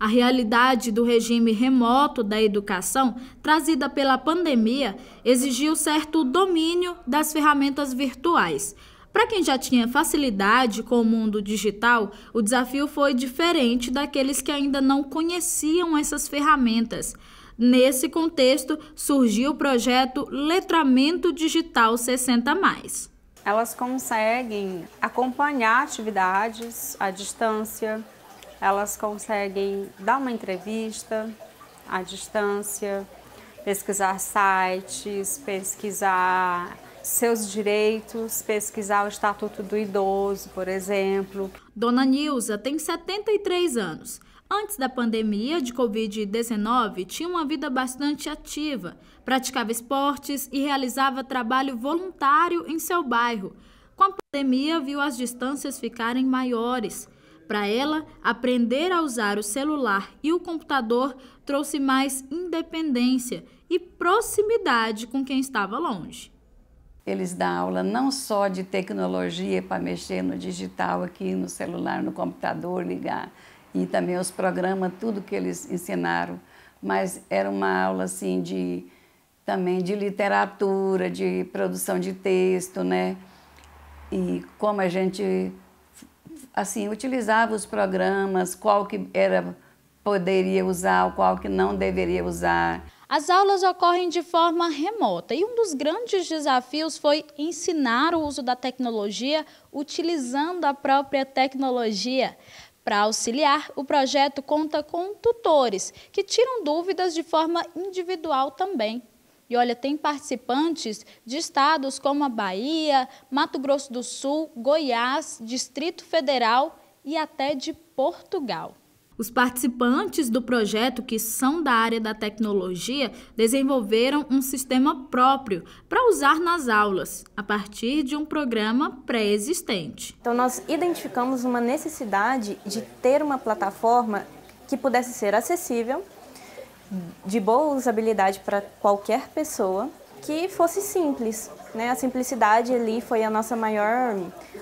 A realidade do regime remoto da educação, trazida pela pandemia, exigiu certo domínio das ferramentas virtuais. Para quem já tinha facilidade com o mundo digital, o desafio foi diferente daqueles que ainda não conheciam essas ferramentas. Nesse contexto, surgiu o projeto Letramento Digital 60. Elas conseguem acompanhar atividades à distância, elas conseguem dar uma entrevista à distância, pesquisar sites, pesquisar seus direitos, pesquisar o Estatuto do Idoso, por exemplo. Dona Nilza tem 73 anos. Antes da pandemia de Covid-19, tinha uma vida bastante ativa, praticava esportes e realizava trabalho voluntário em seu bairro. Com a pandemia, viu as distâncias ficarem maiores. Para ela, aprender a usar o celular e o computador trouxe mais independência e proximidade com quem estava longe. Eles dão aula não só de tecnologia para mexer no digital aqui, no celular, no computador, ligar, e também os programas, tudo que eles ensinaram, mas era uma aula assim de também de literatura, de produção de texto, né? E como a gente assim, utilizava os programas, qual que era poderia usar, qual que não deveria usar. As aulas ocorrem de forma remota e um dos grandes desafios foi ensinar o uso da tecnologia utilizando a própria tecnologia. Para auxiliar, o projeto conta com tutores que tiram dúvidas de forma individual também. E olha, tem participantes de estados como a Bahia, Mato Grosso do Sul, Goiás, Distrito Federal e até de Portugal. Os participantes do projeto, que são da área da tecnologia, desenvolveram um sistema próprio para usar nas aulas, a partir de um programa pré-existente. Então, nós identificamos uma necessidade de ter uma plataforma que pudesse ser acessível de boa usabilidade para qualquer pessoa, que fosse simples. Né? A simplicidade ali foi a nossa maior,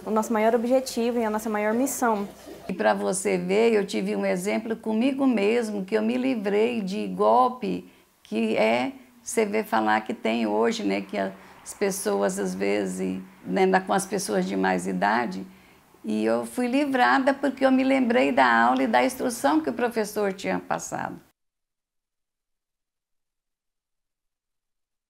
o nosso maior objetivo e a nossa maior missão. E para você ver, eu tive um exemplo comigo mesmo, que eu me livrei de golpe, que é, você vê falar que tem hoje, né, que as pessoas, às vezes, né, com as pessoas de mais idade, e eu fui livrada porque eu me lembrei da aula e da instrução que o professor tinha passado.